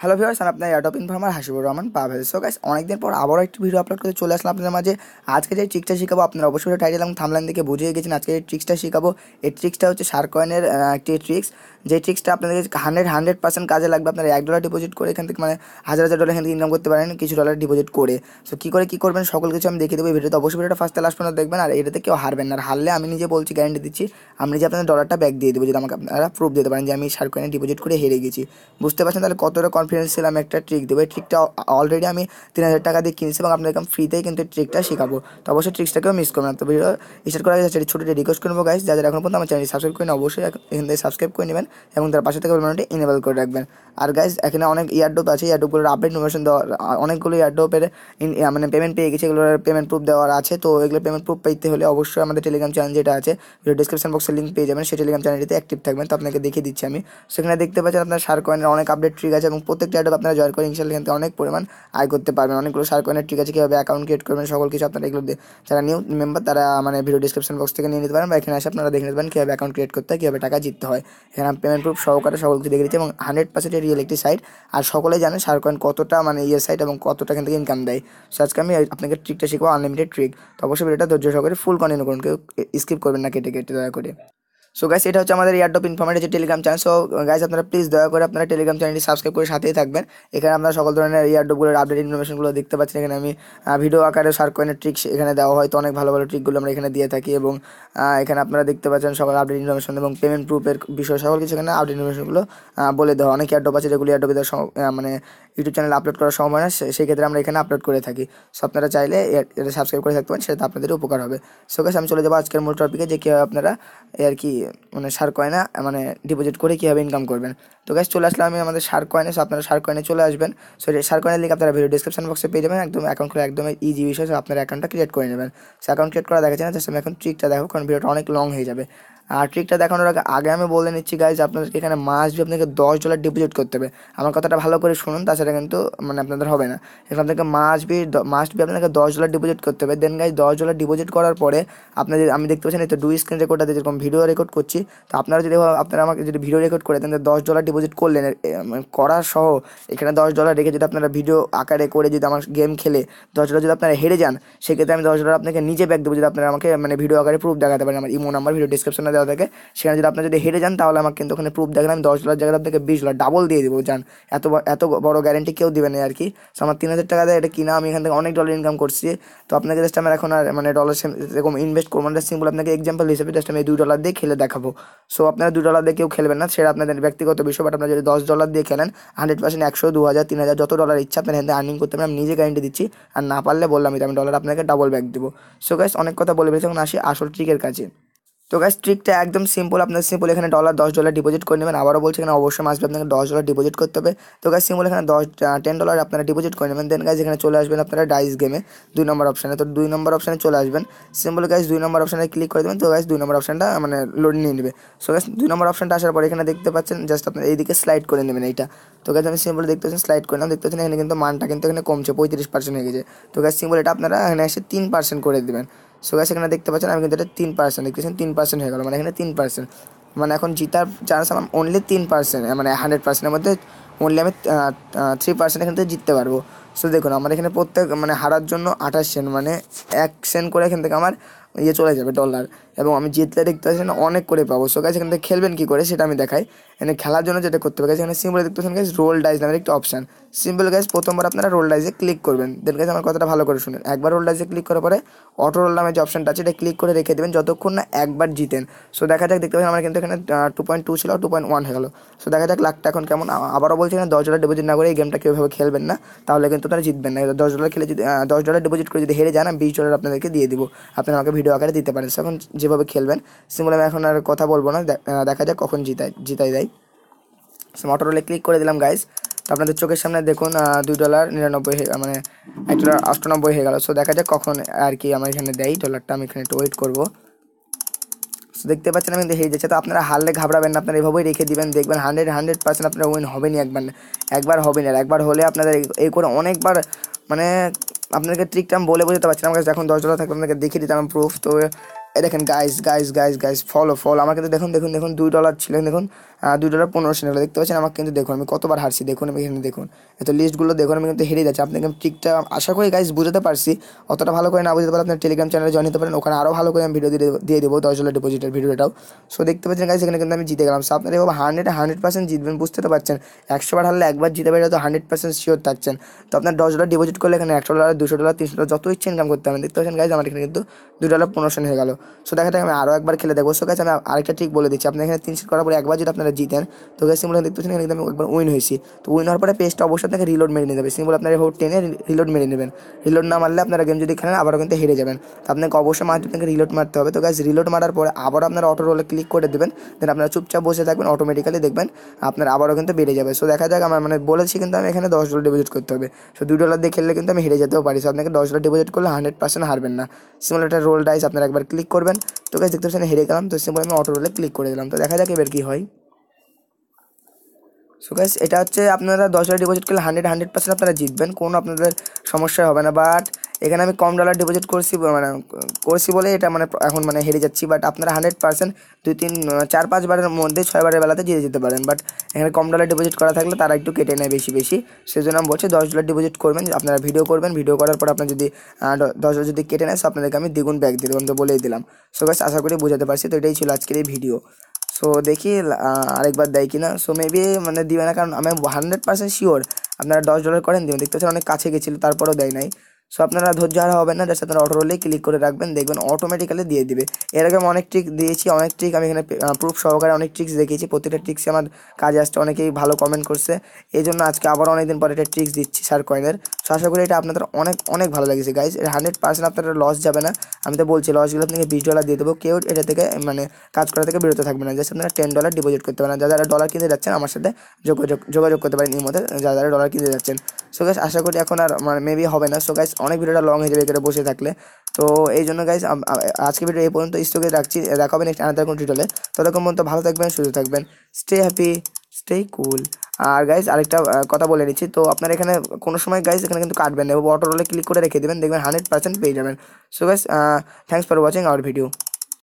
hello viewers আমি আপনার airdrop informer Hasibur Rahman Pavel so guys অনেকদিন পর আবারও একটি ভিডিও আপলোড করে চলে আসলাম আপনাদের মাঝে আজকে যে ট্রিক্সটা শিখাবো আপনারা অবশ্যই টাইটেল এবং থামলাইন দেখে বুঝিয়ে গেছেন আজকে যে ট্রিক্সটা শেখাবো এই ট্রিক্সটা হচ্ছে শার্কয়েনের একটি ট্রিক্স যে ট্রিক্সটা আপনাদের হান্ড্রেড হান্ড্রেড পার্সেন্ট কাজে লাগবে আপনারা এক ডলার ডিপোজিট করে এখান থেকে মানে হাজার হাজার ডলার এখান থেকে ইনকাম করতে পারেন কিছু ডলার ডিপোজিট করে সো কী করে কী করবেন সকল কিছু আমি দেখে দেবো এই ভিডিওতে অবশ্যই ভিডিওটা ফার্স্ট লাস্ট পর্যন্ত দেখবেন আর এটাতে কেউ হারবেন না আর হারলে আমি নিজে বলছি গ্যারেন্টি দিচ্ছি আমি নিজে আপনাদের ডলারটা ব্যাক দিয়ে দেবো যদি আমাকে আপনারা প্রুফ দিতে পারেন যে আমি শার্কয়েনে ডিপোজিট করে হেরে গেছি বুঝতে পারছেন তাহলে কতটা কনফিডেন্স ছিলাম একটা ট্রিক দেবো এই ট্রিকটা অলরেডি আমি তিন হাজার টাকা দিয়ে কিনছি এবং আপনাদেরকে আমি ফ্রিতেই কিন্তু ট্রিকটা শেখাবো তো অবশ্যই ট্রিক্সটাকেও মিস করবেন তো ভিডিও স্টার্ট করা আগে ছোটো রিকোয়েস্ট করবো গাইজ যাদের এখন পর্যন্ত আমার চ্যানেল সাবস্ক্রাইব করেন অবশ্যই এখান থেকে সাবস্ক্রাইব করে নেবেন এবং তার পাশে থেকে বেলবানটি ইনেবল করে রাখবেন আর গাইজ এখানে অনেক ইয়ারডোপ আছে ইয়ারডোপগুলোর আপডেট নোমেশন দেওয়া অনেকগুলো ইয়ারডোপের মানে পেমেন্ট পেয়ে গেছে এগুলোর পেমেন্ট প্রুফ দেওয়ার আছে তো এগুলো পেমেন্ট প্রুফ পেতে হলে অবশ্যই আমাদের টেলিগ্রাম চ্যানেল যেটা আছে ভিডিও ডিসক্রিপশন বক্সে লিঙ্ক পেয়ে যাবেন সেই টেলিগ্রাম চ্যানেলটিতে অ্যাক্টিভ থাকবেন তো আপনাকে দেখিয়ে দিচ্ছি আমি সেখানে দেখতে পাচ্ছেন আপনার সার কয়েনের অনেক আপডেট ট্রিক আছে এবং প্রত্যেকটা অ্যাডপ আপনারা জয়েন করে ইনশাল্লাহ এখান থেকে অনেক পরিমাণ আয় করতে পারবেন অনেকগুলো সার কয়েনের ঠিক আছে কীভাবে অ্যাকাউন্ট ক্রিয়েট করবেন সকল কিছু আপনারা এগুলো যারা নিউ মেম্বার তারা মানে ভিডিও ডিসক্রিপশন বক্স থেকে নিয়ে নিতে পারেন বা এখানে এসে আপনারা দেখে নিতে পারেন কীভাবে অ্যাকাউন্ট ক্রিয়েট করতে হয় কীভাবে টাকা জিততে হয় এখানে পেমেন্ট প্রুফ সহকারে সকল কিছু দেখে দিচ্ছে এবং হান্ড্রেড পার্সেন্ট রিয়েল একটি সাইট আর সকলে জানে সার কয়েন কতটা মানে ইয়ে সাইট এবং কতটা এখান থেকে ইনকাম দেয় সো আজকে আমি আপনাকে ট্রিকটা শিখবো আনলিমিটেড ট্রিক তো অবশ্যই ভিডিওটা ধৈর্য সহকারে ফুল কন্টিনিউ করুন কেউ স্কিপ করবেন না কেটে কেটে দয়া করে সো গাইস এটা হচ্ছে আমাদের ইয়ারডপ ইনফরমেটিভ যে টেলিগ্রাম চ্যানেল সো গাইস আপনারা প্লিজ দয়া করে আপনারা টেলিগ্রাম চ্যানেলটি সাবস্ক্রাইব করে সাথেই থাকবেন এখানে আপনারা সকল ধরনের ইয়ারডপগুলোর আপডেট ইনফরমেশনগুলো দেখতে পাচ্ছেন এখানে আমি ভিডিও আকারে শার্ক কয়েনের ট্রিক্স এখানে দেওয়া হয় তো অনেক ভালো ভালো ট্রিকগুলো আমরা এখানে দিয়ে থাকি এবং এখানে আপনারা দেখতে পাচ্ছেন সকল আপডেট ইনফরমেশন এবং পেমেন্ট প্রুফের বিষয় সকল কিছু এখানে আপডেট ইনফরমেশনগুলো বলে দেওয়া অনেক ইয়ারডপ আছে যেগুলো ইয়ারডপে মানে ইউটিউব চ্যানেল আপলোড করার সময় না সেই ক্ষেত্রে আমরা এখানে আপলোড করে থাকি সো আপনারা চাইলে এটা সাবস্ক্রাইব করে থাকতে পারেন সেটা আপনাদের উপকার হবে সো গাছ আমি চলে যাবো আজকের মূল টপিকে যে কীভাবে আপনারা আর কি মানে সার কয়না মানে ডিপোজিট করে কীভাবে ইনকাম করবেন তো গ্যাস চলে আসলাম আমি আমাদের সার কয়নে সো আপনারা সার কয়নে চলে আসবেন সো সার কয়নের লিঙ্ক আপনারা ভিডিও ডিসক্রিপশন বক্সে পেয়ে যাবেন একদম অ্যাকাউন্ট খুলে একদম ইজি বিষয় সো আপনার অ্যাকাউন্টটা ক্রিয়েট করে নেবেন সো অ্যাকাউন্ট ক্রিয়েট করা দেখাচ্ছে না জাস্ট আমি এখন ট্রিকটা দেখো কারণ ভিডিওটা অনেক লং হয়ে যাবে আর ট্রিকটা দেখানোর আগে আগে আমি বলে নিচ্ছি গাইজ আপনাদেরকে এখানে মাস দিয়ে আপনাকে দশ ডলার ডিপোজিট করতে হবে আমার কথাটা ভালো করে শুনুন তাছাড়া কিন্তু মানে আপনাদের হবে না এখানে আপনাকে মাস বি মাস বি আপনাকে দশ ডলার ডিপোজিট করতে হবে দেন গাইজ দশ ডলার ডিপোজিট করার পরে আপনাদের আমি দেখতে পাচ্ছেন তো দুই স্ক্রিন রেকর্ড আছে যেরকম ভিডিও রেকর্ড করছি তো আপনারা যদি আপনারা আমাকে যদি ভিডিও রেকর্ড করে দেন দশ ডলার ডিপোজিট করলেন করা সহ এখানে দশ ডলার রেখে যদি আপনারা ভিডিও আকারে করে যদি আমার গেম খেলে দশ ডলার যদি আপনারা হেরে যান সেক্ষেত্রে আমি দশ ডলার আপনাকে নিজে ব্যাক দেবো যদি আপনারা আমাকে মানে ভিডিও আকারে প্রুফ দেখাতে পারেন আমার ইমো নাম্বার ভিডিও ডিসক্রিপশনে দেওয়া থাকে সেখানে যদি আপনি যদি হেরে যান তাহলে আমাকে কিন্তু ওখানে প্রুফ দেখেন আমি দশ ডলার জায়গায় আপনাকে বিশ ডলার ডাবল দিয়ে দেবো যান এত এত বড় গ্যারেন্টি কেউ দেবে না আর কি সো আমার তিন হাজার টাকা দেয় এটা কিনা আমি এখান থেকে অনেক ডলার ইনকাম করছি তো আপনাকে জাস্ট আমার এখন আর মানে ডলার এরকম ইনভেস্ট করবো না সিম্পল আপনাকে এক্সাম্পল হিসেবে জাস্ট আমি দুই ডলার দিয়ে খেলে দেখাবো সো আপনারা দুই ডলার দিয়ে কেউ খেলবেন না সেটা আপনাদের ব্যক্তিগত বিষয় বাট আপনারা যদি দশ ডলার দিয়ে খেলেন হান্ড্রেড পার্সেন্ট একশো দু হাজার তিন হাজার যত ডলার ইচ্ছা আপনার এখান থেকে আর্নিং করতে পারেন আমি নিজে গ্যারেন্টি দিচ্ছি আর না পারলে বললাম আমি ডলার আপনাকে ডাবল ব্যাক দেবো সো গাইস অনেক কথা বলে ফেলেছি এখন আসি আসল ট্রিকের কাছে তো গাছ ট্রিকটা একদম সিম্পল আপনার সিম্পল এখানে ডলার দশ ডলার ডিপোজিট করে নেবেন আবারও বলছে এখানে অবশ্যই মাসবে আপনাকে দশ ডলার ডিপোজিট করতে হবে তো গাছ সিম্পল এখানে দশ টেন ডলার আপনারা ডিপোজিট করে নেবেন দেন গাছ এখানে চলে আসবেন আপনারা ডাইস গেমে দুই নম্বর অপশানে তো দুই নম্বর অপশানে চলে আসবেন সিম্পল গাছ দুই নম্বর অপশানে ক্লিক করে দেবেন তো গাছ দুই নম্বর অপশানটা মানে লোড নিয়ে নেবে সো গাছ দুই নম্বর অপশানটা আসার পরে এখানে দেখতে পাচ্ছেন জাস্ট আপনার এইদিকে স্লাইড করে নেবেন এইটা তো গাছ আমি সিম্পল দেখতে পাচ্ছেন স্লাইড করে নেবেন দেখতে পাচ্ছেন এখানে কিন্তু মানটা কিন্তু এখানে কমছে পঁয়ত্রিশ পার্সেন্ট হয়ে গেছে তো গাছ সিম্পল এটা আপনারা এখানে এসে তিন পার্সেন্ট করে দেবেন সো গাছ এখানে দেখতে পাচ্ছেন আমি কিন্তু এটা তিন পার্সেন্ট দেখতেছেন তিন পার্সেন্ট হয়ে গেল মানে এখানে তিন পার্সেন্ট মানে এখন জিতার চান্স আমার অনলি তিন পার্সেন্ট মানে হান্ড্রেড পার্সেন্টের মধ্যে অনলি আমি থ্রি পার্সেন্ট এখান থেকে জিততে পারবো সো দেখুন আমার এখানে প্রত্যেক মানে হারার জন্য আঠাশ সেন্ট মানে এক সেন্ট করে এখান থেকে আমার ইয়ে চলে যাবে ডলার এবং আমি জিতলে দেখতে পাচ্ছি না অনেক করে পাবো সো গাছ এখান থেকে খেলবেন কী করে সেটা আমি দেখাই এখানে খেলার জন্য যেটা করতে হবে এখানে সিম্বলে দেখতে পাচ্ছেন গাছ রোল ডাইজ নামের একটি অপশান সিম্পল গাইজ প্রথমবার আপনারা রোল ডাইজে ক্লিক করবেন দেন গাছ আমার কথাটা ভালো করে শুনেন একবার রোল ডাইজে ক্লিক করার পরে অটো রোল নামের যে অপশানটা আছে এটা ক্লিক করে রেখে দেবেন যতক্ষণ না একবার জিতেন সো দেখা যাক দেখতে পাচ্ছেন আমার কিন্তু এখানে টু পয়েন্ট টু ছিল টু পয়েন্ট ওয়ান হয়ে গেলো সো দেখা যাক লাখটা এখন কেমন আবারও বলছি না দশ ডলার ডিপোজিট না করে এই গেমটা কীভাবে খেলবেন না তাহলে কিন্তু আপনারা জিতবেন না দশ ডলার খেলে যদি দশ ডলার ডিপোজিট করে যদি হেরে যান বিশ ডলার আপনাদেরকে দিয়ে দিব আপনারা আমাকে ভিডিও আকারে দিতে পারেন এখন যেভাবে খেলবেন সিমুলে আমি এখন আর কথা বলবো না দেখা যাক কখন জিতায় জিতাই দেয় সো মোটরলে ক্লিক করে দিলাম গাইস আপনাদের চোখের সামনে দেখুন দুই ডলার নিরানব্বই মানে এক ডলার অষ্টানব্বই হয়ে গেল সো দেখা যাক কখন আর কি আমার এখানে দেয় ডলারটা আমি এখানে একটু ওয়েট করবো সো দেখতে পাচ্ছেন আমি হেরে যাচ্ছে তো আপনারা হারলে ঘাবড়াবেন না আপনারা এভাবেই রেখে দিবেন দেখবেন হান্ড্রেড হান্ড্রেড পার্সেন্ট আপনারা উইন হবেনি একবার একবার হবে আর একবার হলে আপনাদের এই করে অনেকবার মানে আপনাদেরকে ট্রিকটা আমি বলে বোঝাতে পারছি আমার কাছে এখন দশ ডলার থাকলে আপনাকে দেখিয়ে দিতাম প্রুফ তো দেখেন guys guys guys guys follow ফল আমার কিন্তু দেখুন দেখুন দেখুন দুই ডলার ছিল দেখুন দুই ডলার পনেরো সেন্ট দেখতে পাচ্ছেন আমাকে কিন্তু দেখুন আমি কতবার হারছি দেখুন আমি এখানে দেখুন এত লিস্টগুলো দেখুন আমি কিন্তু হেরিয়ে যাচ্ছি আপনাকে কিন্তু ঠিকঠাক আশা করি গাইস বুঝাতে পারছি অতটা ভালো করে না বুঝতে পারলে আপনার টেলিগ্রাম চ্যানেলে জয়েন হতে পারেন ওখানে আরও ভালো করে আমি ভিডিও দিয়ে দিয়ে দেবো দশ ডলার ডিপোজিটের ভিডিওটাও সো দেখতে পাচ্ছেন গাইস এখানে কিন্তু আমি জিতে গেলাম সো আপনারা এভাবে হান্ড্রেড হান্ড্রেড পার্সেন্ট জিতবেন বুঝতে তো পারছেন একশোবার হারলে একবার জিতে পারে তো হান্ড্রেড পার্সেন্ট শিওর থাকছেন তো আপনার দশ ডলার ডিপোজিট করলে এখানে একশো ডলার দুশো ডলার তিনশো ডলার যত ইচ্ছে ইনকাম করতে পারেন দেখতে পাচ্ছেন গাইস আমার এখানে কিন্তু দু ডলার প্রমোশন হয়ে গেল সো দেখাটা আমি আরও একবার খেলে দেখবো সো কাছে আমি আরেকটা ট্রিক বলে দিচ্ছি আপনার এখানে তিন সিট করার পরে একবার যদি আপনারা জিতেন তো গ্যাস সিম্বল দেখতে পাচ্ছেন আমি একবার উইন হয়েছি তো উইন হওয়ার পরে পেজটা অবশ্যই আপনাকে রিলোড মেরে নিয়ে যাবে সিম্বল আপনার হোট টেনে রিলোড মেরে নেবেন রিলোড না মারলে আপনারা গেম যদি খেলেন আবারও কিন্তু হেরে যাবেন তো আপনাকে অবশ্যই মারতে আপনাকে রিলোড মারতে হবে তো গ্যাস রিলোড মারার পরে আবারও আপনার অটো রোলে ক্লিক করে দেবেন দেন আপনারা চুপচাপ বসে থাকবেন অটোমেটিক্যালি দেখবেন আপনার আবারও কিন্তু বেড়ে যাবে সো দেখা যাক আমার মানে বলেছি কিন্তু আমি এখানে দশ ডলার ডিপোজিট করতে হবে সো দুই ডলার দিয়ে খেললে কিন্তু আমি হেরে যেতেও পারি সো আপনাকে দশ ডলার ডিপোজিট করলে হান্ড্রেড পার্সেন্ট হারবেন না সিম্বল একটা রোল ডাইস আপনারা একবার ক্লিক করবেন তো গাছ দেখতে পাচ্ছেন হেরে গেলাম তো সিম্পল আমি অটো রোলে ক্লিক করে দিলাম তো দেখা যাক এবার কী হয় সো গাইস এটা হচ্ছে আপনারা দশ হাজার ডিপোজিট করলে হান্ড্রেড হান্ড্রেড পার্সেন্ট আপনারা জিতবেন কোনো আপনাদের সমস্যা হবে না বাট এখানে আমি কম ডলার ডিপোজিট করছি মানে করছি বলে এটা মানে এখন মানে হেরে যাচ্ছি বাট আপনারা হান্ড্রেড পার্সেন্ট দুই তিন চার পাঁচবারের মধ্যে ছয়বারের বেলাতে জিতে যেতে পারেন বাট এখানে কম ডলার ডিপোজিট করা থাকলে তারা একটু কেটে নেয় বেশি বেশি সেজন্য আমি বলছি দশ ডলার ডিপোজিট করবেন আপনারা ভিডিও করবেন ভিডিও করার পর আপনার যদি দশ ডলার যদি কেটে নেয় সো আপনাদেরকে আমি দ্বিগুণ ব্যাগ দেবেন তো বলেই দিলাম সো গাছ আশা করি বোঝাতে পারছি তো এটাই ছিল আজকের এই ভিডিও সো দেখি আরেকবার দেয় কিনা সো মেবি মানে দিবে না কারণ আমি হান্ড্রেড পার্সেন্ট শিওর আপনারা দশ ডলার করেন দিবেন দেখতে পাচ্ছেন অনেক কাছে গেছিলো তারপরেও দেয় নাই সো আপনারা ধৈর্য হারা হবেন না জাস্ট আপনারা অটো রোলে ক্লিক করে রাখবেন দেখবেন অটোমেটিক্যালি দিয়ে দিবে এর আগে আমি অনেক ট্রিক দিয়েছি অনেক ট্রিক আমি এখানে প্রুফ সহকারে অনেক ট্রিক্স দেখিয়েছি প্রতিটা ট্রিক্সে আমার কাজে আসছে অনেকেই ভালো কমেন্ট করছে এই জন্য আজকে আবার অনেকদিন পরে একটা ট্রিক্স দিচ্ছি সার কয়েনের সো আশা করি এটা আপনাদের অনেক অনেক ভালো লাগেছে গাইজ এটা হান্ড্রেড পার্সেন্ট আপনারা লস যাবে না আমি তো বলছি লসগুলো আপনাকে বিশ ডলার দিয়ে দেবো কেউ এটা থেকে মানে কাজ করা থেকে বিরত থাকবে না জাস্ট আপনারা টেন ডলার ডিপোজিট করতে পারেন যারা যারা ডলার কিনতে যাচ্ছেন আমার সাথে যোগাযোগ যোগাযোগ করতে পারেন এই মধ্যে যারা যারা ডলার কিনতে যাচ্ছেন সো গাইজ আশা করি এখন আর মানে মেবি হবে না সো গাইজ অনেক ভিডিওটা লং হয়ে যাবে এটা বসে থাকলে তো এই জন্য গাইজ আজকে ভিডিও এই পর্যন্ত স্টকে রাখছি দেখাবেন একটা আনাদার কোনো টিটলে ততক্ষণ পর্যন্ত ভালো থাকবেন সুস্থ থাকবেন স্টে হ্যাপি স্টে কুল আর গাইজ আরেকটা কথা বলে নিচ্ছি তো আপনারা এখানে কোনো সময় গাইজ এখানে কিন্তু কাটবেন না অটো রোলে ক্লিক করে রেখে দেবেন দেখবেন হান্ড্রেড পার্সেন্ট পেয়ে যাবেন so guys thanks for watching our video